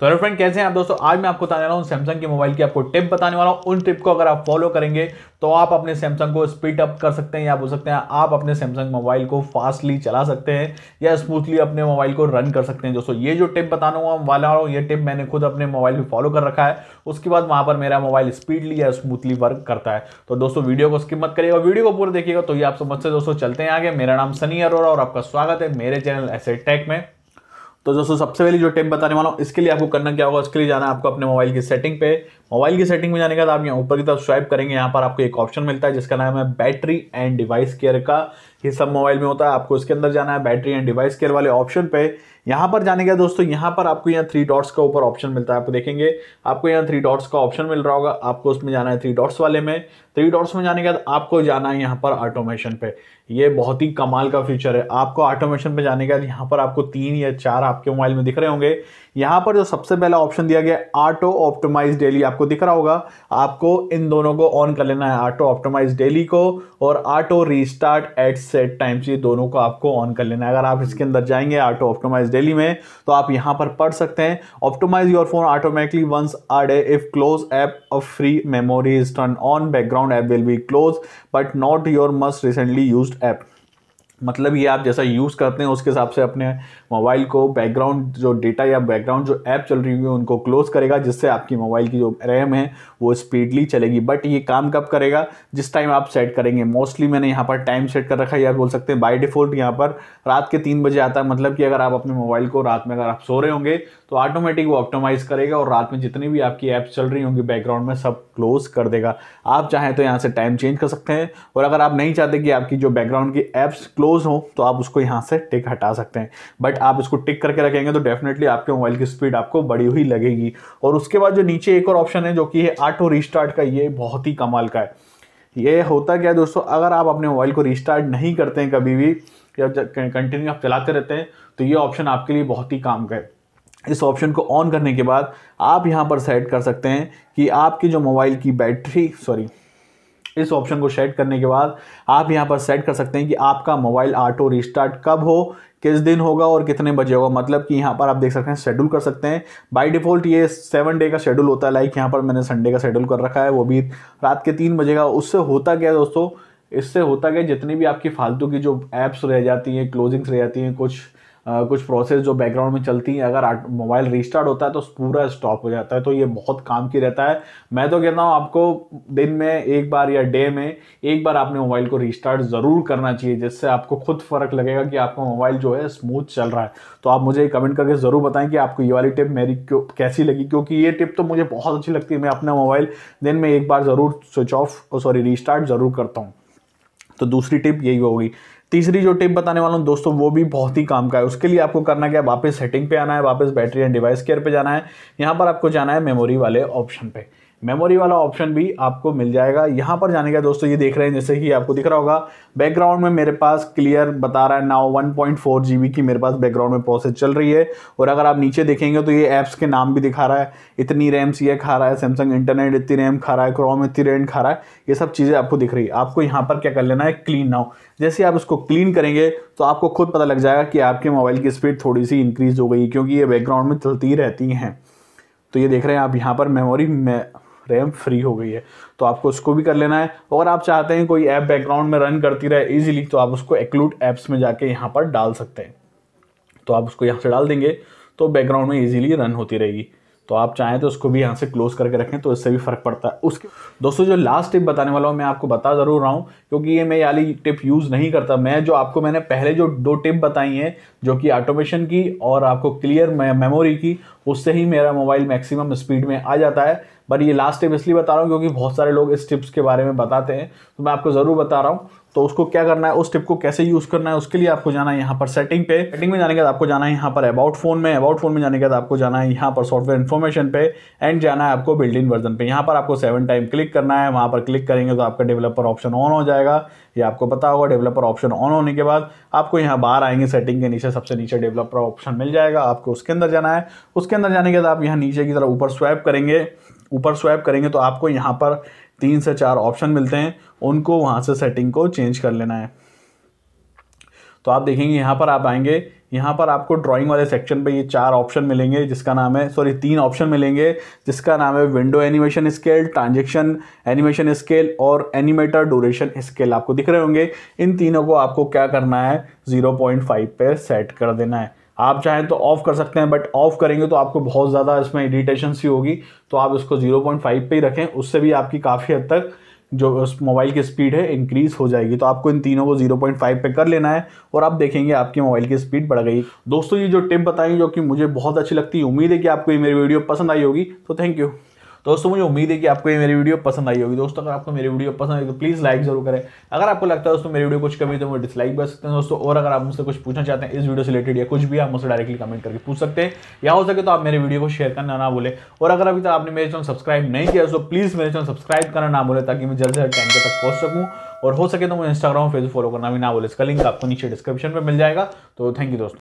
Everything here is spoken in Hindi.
तो हेलो फ्रेंड कैसे हैं आप दोस्तों आज मैं आपको बताने वाला हूँ सैमसंग के मोबाइल की आपको टिप बताने वाला हूँ उन टिप को अगर आप फॉलो करेंगे तो आप अपने सैमसंग को स्पीड अप कर सकते हैं या बोल सकते हैं आप अपने सैमसंग मोबाइल को फास्टली चला सकते हैं या स्मूथली अपने मोबाइल को रन कर सकते हैं दोस्तों ये जो टिप बताने वाला हूँ ये टिप मैंने खुद अपने मोबाइल में फॉलो कर रखा है उसके बाद वहाँ पर मेरा मोबाइल स्पीडली या स्मूथली वर्क करता है तो दोस्तों वीडियो को स्किप मत करिएगा वीडियो को पूरा देखिएगा तो ये आप समझते दोस्तों चलते हैं आगे मेरा नाम सनी अरोरा और आपका स्वागत है मेरे चैनल ऐसे टेक में तो दोस्तों सबसे पहले जो टिप बताने वाला हूँ इसके लिए आपको करना क्या होगा उसके लिए जाना है आपको अपने मोबाइल की सेटिंग पे मोबाइल की सेटिंग में जाने के बाद आप यहाँ ऊपर की तरफ स्वाइप करेंगे यहाँ पर आपको एक ऑप्शन मिलता है जिसका नाम है बैटरी एंड डिवाइस केयर का ये सब मोबाइल में होता है आपको इसके अंदर जाना है बैटरी एंड डिवाइस केयर वाले ऑप्शन पे यहाँ पर जाने का दोस्तों यहाँ पर आपको यहाँ थ्री डॉट्स का ऊपर ऑप्शन मिलता है आप देखेंगे आपको यहाँ थ्री डॉट्स का ऑप्शन मिल रहा होगा आपको उसमें जाना है थ्री डॉट्स वाले में थ्री डॉट्स में जाने के बाद आपको जाना है यहाँ पर ऑटोमेशन पे ये बहुत ही कमाल का फीचर है आपको ऑटोमेशन पे जाने के बाद यहाँ पर आपको तीन या चार आपके मोबाइल में दिख रहे होंगे यहाँ पर जो सबसे पहला ऑप्शन दिया गया ऑटो ऑप्टोमाइज डेली आपको दिख रहा होगा आपको इन दोनों को ऑन कर लेना है ऑटो ऑप्टोमाइज डेली को और auto restart at set time ये दोनों को आपको ऑन कर लेना है अगर आप इसके अंदर जाएंगे ऑटो ऑप्टोमाइज डेली में तो आप यहाँ पर पढ़ सकते हैं optimise your phone automatically once a day if close app of free memory is turn on background app will be close but not your most recently use app मतलब ये आप जैसा यूज़ करते हैं उसके हिसाब से अपने मोबाइल को बैकग्राउंड जो डेटा या बैकग्राउंड जो ऐप चल रही है उनको क्लोज करेगा जिससे आपकी मोबाइल की जो रैम है वो स्पीडली चलेगी बट ये काम कब करेगा जिस टाइम आप सेट करेंगे मोस्टली मैंने यहाँ पर टाइम सेट कर रखा है या बोल सकते हैं बाई डिफ़ॉल्ट यहाँ पर रात के तीन बजे आता है मतलब कि अगर आप अपने मोबाइल को रात में अगर आप सो रहे होंगे तो ऑटोमेटिक वो ऑप्टोमाइज़ करेगा और रात में जितनी भी आपकी ऐप्स चल रही होंगी बैकग्राउंड में सब क्लोज कर देगा आप चाहें तो यहाँ से टाइम चेंज कर सकते हैं और अगर आप नहीं चाहते कि आपकी जो बैकग्राउंड की ऐप्स क्लोज क्लोज हो तो आप उसको यहाँ से टिक हटा सकते हैं बट आप इसको टिक करके रखेंगे तो डेफिनेटली आपके मोबाइल की स्पीड आपको बड़ी हुई लगेगी और उसके बाद जो नीचे एक और ऑप्शन है जो कि है ऑटो रिस्टार्ट का ये बहुत ही कमाल का है ये होता क्या है दोस्तों अगर आप अपने मोबाइल को रिस्टार्ट नहीं करते हैं कभी भी या कंटिन्यू आप चलाते रहते हैं तो ये ऑप्शन आपके लिए बहुत ही काम का है इस ऑप्शन को ऑन करने के बाद आप यहाँ पर सेट कर सकते हैं कि आपकी जो मोबाइल की बैटरी सॉरी इस ऑप्शन को सेट करने के बाद आप यहाँ पर सेट कर सकते हैं कि आपका मोबाइल ऑटो रिस्टार्ट कब हो किस दिन होगा और कितने बजे होगा मतलब कि यहाँ पर आप देख सकते हैं शेड्यूल कर सकते हैं बाय डिफ़ॉल्ट ये सेवन डे का शेड्यूल होता है लाइक यहाँ पर मैंने संडे का शेड्यूल कर रखा है वो भी रात के तीन बजे का उससे होता क्या है दोस्तों इससे होता क्या जितनी भी आपकी फालतू की जो ऐप्स रह जाती हैं क्लोजिंग्स रह जाती हैं कुछ कुछ प्रोसेस जो बैकग्राउंड में चलती हैं अगर मोबाइल रिस्टार्ट होता है तो पूरा स्टॉप हो जाता है तो ये बहुत काम की रहता है मैं तो कहता हूँ आपको दिन में एक बार या डे में एक बार आपने मोबाइल को रिस्टार्ट ज़रूर करना चाहिए जिससे आपको खुद फ़र्क लगेगा कि आपका मोबाइल जो है स्मूथ चल रहा है तो आप मुझे कमेंट करके ज़रूर बताएं कि आपको ये वाली टिप मेरी क्यों कैसी लगी क्योंकि ये टिप तो मुझे बहुत अच्छी लगती है मैं अपना मोबाइल दिन में एक बार ज़रूर स्विच ऑफ सॉरी रिस्टार्ट ज़रूर करता हूँ तो दूसरी टिप यही होगी तीसरी जो टिप बताने वाला हूँ दोस्तों वो भी बहुत ही काम का है उसके लिए आपको करना क्या है वापस सेटिंग पे आना है वापस बैटरी एंड डिवाइस केयर पे जाना है यहाँ पर आपको जाना है मेमोरी वाले ऑप्शन पे मेमोरी वाला ऑप्शन भी आपको मिल जाएगा यहाँ पर जाने का दोस्तों ये देख रहे हैं जैसे कि आपको दिख रहा होगा बैकग्राउंड में मेरे पास क्लियर बता रहा है नाउ 1.4 पॉइंट की मेरे पास बैकग्राउंड में प्रोसेस चल रही है और अगर आप नीचे देखेंगे तो ये ऐप्स के नाम भी दिखा रहा है इतनी रैम सी खा रहा है सैमसंग इंटरनेट इतनी रैम खा रहा है क्रोम इतनी रैम खा रहा है ये सब चीज़ें आपको दिख रही है आपको यहाँ पर क्या कर लेना है क्लीन नाउ जैसे आप उसको क्लीन करेंगे तो आपको खुद पता लग जाएगा कि आपके मोबाइल की स्पीड थोड़ी सी इंक्रीज़ हो गई क्योंकि ये बैकग्राउंड में चलती रहती हैं तो ये देख रहे हैं आप यहाँ पर मेमोरी में रैम फ्री हो गई है तो आपको उसको भी कर लेना है और आप चाहते हैं कोई ऐप बैकग्राउंड में रन करती रहे ईजिली तो आप उसको एक्लूड ऐप्स में जाके यहाँ पर डाल सकते हैं तो आप उसको यहाँ से डाल देंगे तो बैकग्राउंड में ईजिली रन होती रहेगी तो आप चाहें तो उसको भी यहाँ से क्लोज करके रखें तो इससे भी फ़र्क पड़ता है उसके दोस्तों जो लास्ट टिप बताने वाला हूँ मैं आपको बता ज़रूर रहा हूँ क्योंकि ये मैं यही टिप यूज़ नहीं करता मैं जो आपको मैंने पहले जो दो टिप बताई हैं जो कि ऑटोमेशन की और आपको क्लियर मेमोरी की उससे ही मेरा मोबाइल मैक्सिमम स्पीड में आ जाता है बट ये लास्ट टिप इसलिए बता रहा हूँ क्योंकि बहुत सारे लोग इस टिप्स के बारे में बताते हैं तो मैं आपको ज़रूर बता रहा हूँ तो उसको क्या करना है उस टिप को कैसे यूज़ करना है उसके लिए आपको जाना है यहाँ पर सेटिंग पे सेटिंग में जाने के बाद आपको जाना है यहाँ पर अबाउट फोन में अबाउट फोन में जाने के बाद आपको जाना है यहाँ पर सॉफ्टवेयर इन्फॉर्मेशन पे एंड जाना है आपको बिल्ड इन वर्जन पे यहाँ पर आपको सेवन टाइम क्लिक करना है वहाँ पर क्लिक करेंगे तो आपका डेवलपर ऑप्शन ऑन हो जाएगा ये आपको पता होगा डेवलपर ऑप्शन ऑन होने के बाद आपको यहाँ बाहर आएंगे सेटिंग के नीचे सबसे नीचे डेवलपर ऑप्शन मिल जाएगा आपको उसके अंदर जाना है उसके अंदर जाने के बाद आप यहाँ नीचे की तरह ऊपर स्वैप करेंगे ऊपर स्वैप करेंगे तो आपको यहाँ पर तीन से चार ऑप्शन मिलते हैं उनको वहाँ से सेटिंग को चेंज कर लेना है तो आप देखेंगे यहाँ पर आप आएंगे यहाँ पर आपको ड्राइंग वाले सेक्शन पे ये चार ऑप्शन मिलेंगे जिसका नाम है सॉरी तीन ऑप्शन मिलेंगे जिसका नाम है window animation scale transaction animation scale और एनिमेटर ड्यूरेशन स्केल आपको दिख रहे होंगे इन तीनों को आपको क्या करना है फाइव पे सेट कर देना है आप चाहें तो ऑफ़ कर सकते हैं बट ऑफ़ करेंगे तो आपको बहुत ज़्यादा इसमें इरीटेशन सी होगी तो आप इसको 0.5 पे ही रखें उससे भी आपकी काफ़ी हद तक जो उस मोबाइल की स्पीड है इंक्रीज़ हो जाएगी तो आपको इन तीनों को 0.5 पे कर लेना है और आप देखेंगे आपके मोबाइल की स्पीड बढ़ गई दोस्तों ये जो टिप बताई जो कि मुझे बहुत अच्छी लगती है उम्मीद है कि आपको ये मेरी वीडियो पसंद आई होगी तो थैंक यू दोस्तों मुझे उम्मीद है कि आपको ये मेरी वीडियो पसंद आई होगी दोस्तों अगर आपको मेरी वीडियो पसंद आई तो प्लीज़ लाइक जरूर करें अगर आपको लगता है दोस्तों मेरी वीडियो कुछ कमी तो मुझे डिसलाइक कर सकते हैं दोस्तों और अगर आप मुझसे कुछ पूछना चाहते हैं इस वीडियो से रिलेटेड या कुछ भी आप मुझसे डायरेक्टली कमेंट करके पूछ सकते हैं या हो सके तो आप मेरे वीडियो को शेयर करना ना बोले और अगर अभी तक आपने मेरे चैनल सब्सक्राइब नहीं किया तो प्लीज़ मेरे चैनल सब्सक्राइब करना ना बोले ताकि मैं जल्द से जल्द टाइम तक पहुँच सकूँ और हो सके तो मुझे इंस्टाग्राम फेसबुक फॉलो करना भी ना बोले इसका लिंक आपको नीचे डिस्क्रिप्शन में मिल जाएगा तो थैंक यू दोस्तों